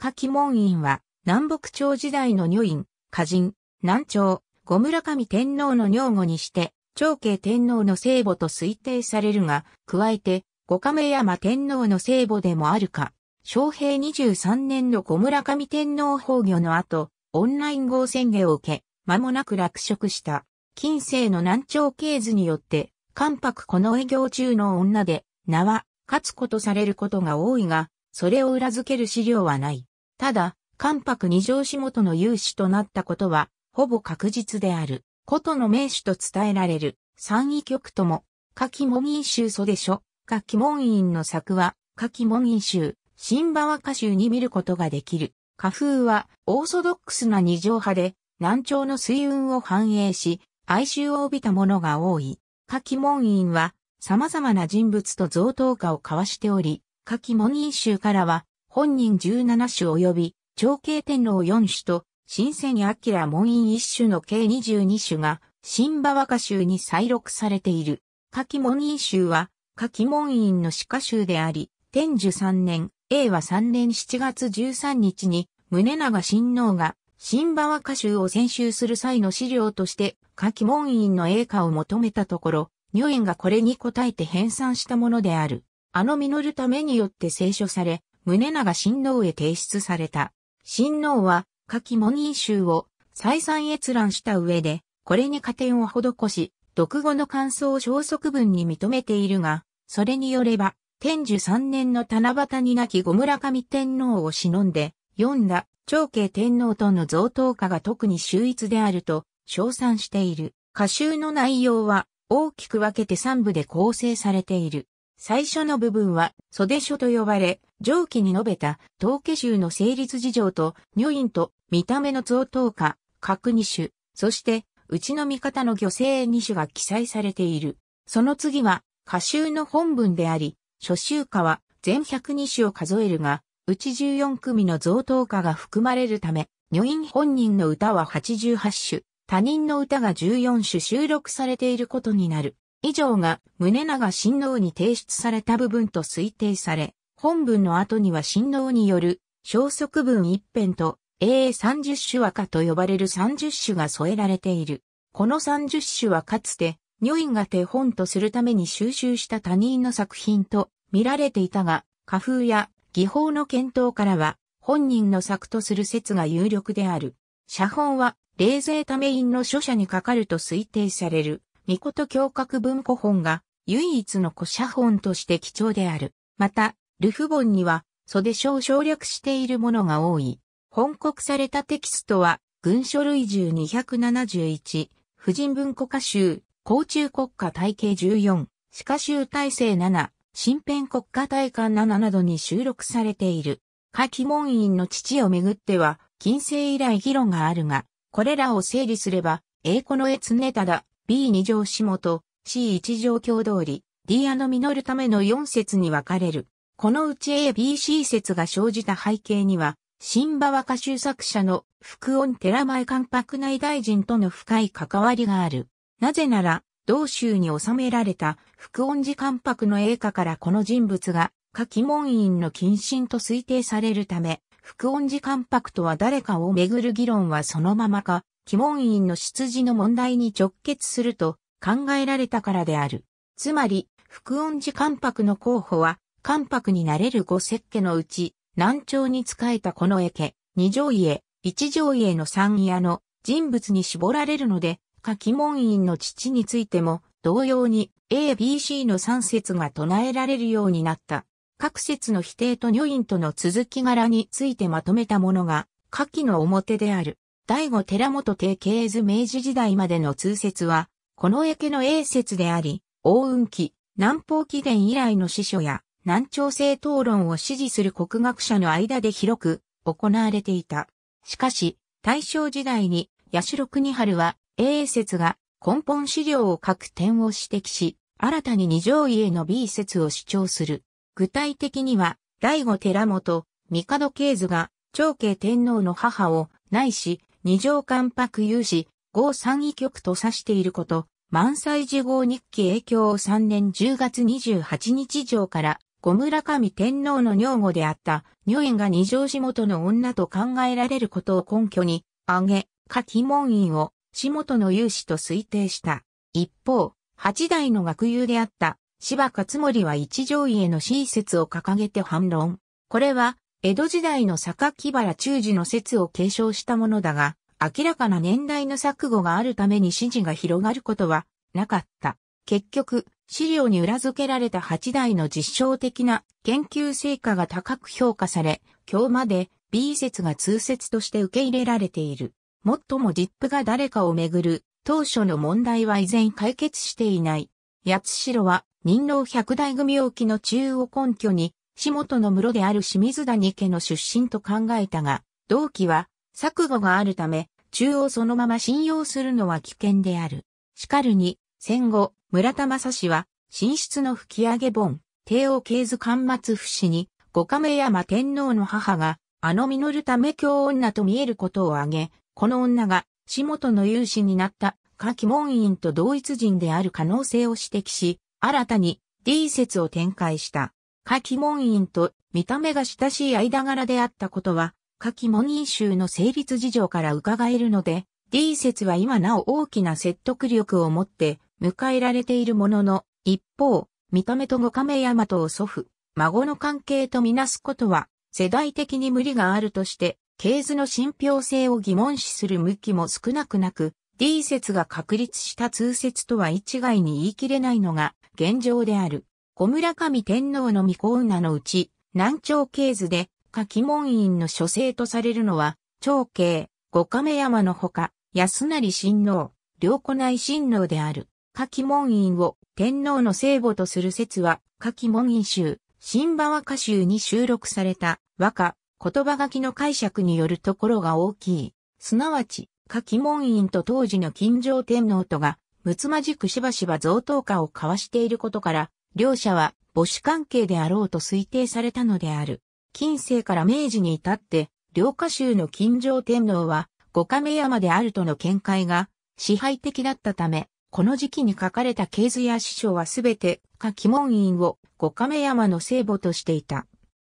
下記門院は、南北朝時代の女院、歌人、南朝、後村上天皇の女後にして、長慶天皇の聖母と推定されるが、加えて、五亀山天皇の聖母でもあるか、昭平23年の後村上天皇崩御の後、オンライン合宣言を受け、間もなく落職した。近世の南朝系図によって、関白この営業中の女で、名は、勝つことされることが多いが、それを裏付ける資料はない。ただ、関白二条仕元の有志となったことは、ほぼ確実である。ことの名手と伝えられる。三位局とも、夏衆門院州袖書、夏季門院の作は、夏季門院集、新馬和歌集に見ることができる。花風は、オーソドックスな二条派で、南朝の水運を反映し、哀愁を帯びたものが多い。夏季門院は、様々な人物と贈答歌を交わしており、夏季文ニ集からは、本人17種及び、長慶天皇4種と、新鮮明門院一種の計22種が、新馬和歌集に再録されている。夏季門院集は、夏季門院の歯科集であり、天寿3年、英和3年7月13日に、宗長親王が、新馬和歌集を選集する際の資料として、夏季門院の英歌を求めたところ、如園がこれに応えて編纂したものである。あの実るためによって聖書され、宗長親王へ提出された。親王は、下記モニー集を再三閲覧した上で、これに加点を施し、読後の感想を消息文に認めているが、それによれば、天寿3年の七夕に亡き五村上天皇を忍んで、読んだ長慶天皇との贈答歌が特に秀逸であると、称賛している。歌集の内容は、大きく分けて3部で構成されている。最初の部分は袖書と呼ばれ、上記に述べた、東家集の成立事情と、女院と、見た目の増等価、各二種、そして、うちの味方の漁政二種が記載されている。その次は、歌集の本文であり、初集歌は全102種を数えるが、うち14組の贈答歌が含まれるため、女院本人の歌は88種、他人の歌が14種収録されていることになる。以上が宗長親王に提出された部分と推定され、本文の後には親王による消息文一編と a 3 0種和歌と呼ばれる30種が添えられている。この30種はかつて、女院が手本とするために収集した他人の作品と見られていたが、家風や技法の検討からは本人の作とする説が有力である。写本は冷静ため院の書写にかかると推定される。御と教格文庫本が唯一の古写本として貴重である。また、ルフ本には袖書を省略しているものが多い。本国されたテキストは、軍書類十271、婦人文庫歌集、高中国家体系14、歯科集体制7、新編国家体幹7などに収録されている。下記門院の父をめぐっては、近世以来議論があるが、これらを整理すれば、英語の絵常タだ、B2 条下と C1 条共通り、D アの実るための4節に分かれる。このうち ABC 説が生じた背景には、新馬和歌集作者の福音寺前関白内大臣との深い関わりがある。なぜなら、同州に収められた福音寺関白の栄華からこの人物が、下記門院の近親と推定されるため、福音寺関白とは誰かをめぐる議論はそのままか、鬼門院の出自の問題に直結すると考えられたからである。つまり、福音寺関白の候補は、関白になれる五石家のうち、南朝に仕えたこの絵家、二条家、一条家の三家の人物に絞られるので、下記門院の父についても、同様に ABC の3節が唱えられるようになった。各説の否定と女院との続き柄についてまとめたものが、下記の表である。第五寺本帝系図明治時代までの通説は、このけの英説であり、大雲期、南方起伝以来の司書や、南朝政討論を支持する国学者の間で広く行われていた。しかし、大正時代に、八代国春は、英説が根本資料を書く点を指摘し、新たに二条家への B 説を主張する。具体的には、第五寺本、帝系図が、長慶天皇の母を、ないし、二条関白有志、号三位局と指していること、満載事号日記影響を3年10月28日上から五村上天皇の女房であった女院が二条地元の女と考えられることを根拠に、挙げ、下記門院を仕元の有志と推定した。一方、八代の学友であった柴勝森は一条家の親切を掲げて反論。これは江戸時代の榊原忠治の説を継承したものだが、明らかな年代の錯誤があるために支持が広がることはなかった。結局、資料に裏付けられた八代の実証的な研究成果が高く評価され、今日まで B 説が通説として受け入れられている。もっともジップが誰かをめぐる当初の問題は依然解決していない。八代は人狼百代組置の中を根拠に氏元の室である清水谷家の出身と考えたが、同期は、錯誤があるため、中央そのまま信用するのは危険である。しかるに、戦後、村田正氏は、寝室の吹き上げ本、帝王系図巻末不死に、五亀山天皇の母が、あの実るため京女と見えることを挙げ、この女が、死元の勇士になった、夏季門院と同一人である可能性を指摘し、新たに、D 説を展開した。書き門院と見た目が親しい間柄であったことは、夏季門院衆の成立事情から伺えるので、D 説は今なお大きな説得力を持って迎えられているものの、一方、見た目と五亀山とを祖父、孫の関係とみなすことは、世代的に無理があるとして、系図の信憑性を疑問視する向きも少なくなく、D 説が確立した通説とは一概に言い切れないのが現状である。小村上天皇の御子女のうち、南朝系図で、下記門院の諸生とされるのは、長慶、五亀山のほか、安成親王、良子内親王である。下記門院を天皇の聖母とする説は、下記門院集、新馬和歌集に収録された和歌、言葉書きの解釈によるところが大きい。すなわち、下記門院と当時の金城天皇とが、むつまじくしばしば贈答歌を交わしていることから、両者は母子関係であろうと推定されたのである。近世から明治に至って、両家州の金城天皇は五亀山であるとの見解が支配的だったため、この時期に書かれた系図や師匠はすべて下記門院を五亀山の聖母としていた。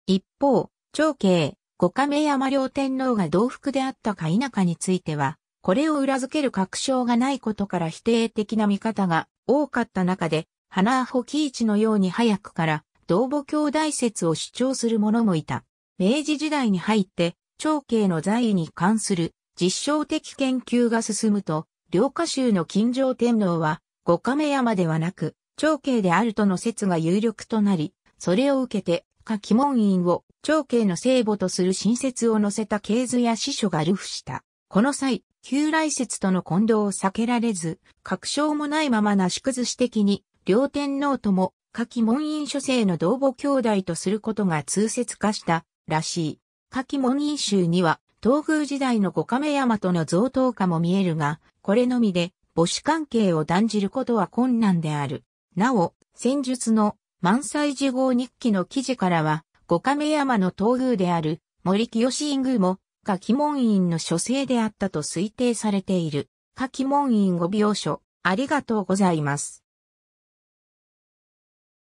一方、長兄、五亀山両天皇が同福であったか否かについては、これを裏付ける確証がないことから否定的な見方が多かった中で、ハナーホキチのように早くから、同母兄弟説を主張する者もいた。明治時代に入って、長兄の在位に関する実証的研究が進むと、両家州の金城天皇は、五亀山ではなく、長兄であるとの説が有力となり、それを受けて、下記門院を長兄の聖母とする新説を載せた系図や司書が流布した。この際、旧来説との混同を避けられず、確証もないままなし崩し的に両天皇とも、下記門院諸生の同母兄弟とすることが通説化したらしい。下記門院集には、東宮時代の五亀山との贈答歌も見えるが、これのみで母子関係を断じることは困難である。なお、戦術の満載事号日記の記事からは、五亀山の東宮である森清院宮も、下記門院の書生であったと推定されている。下記門院ご描書、ありがとうございます。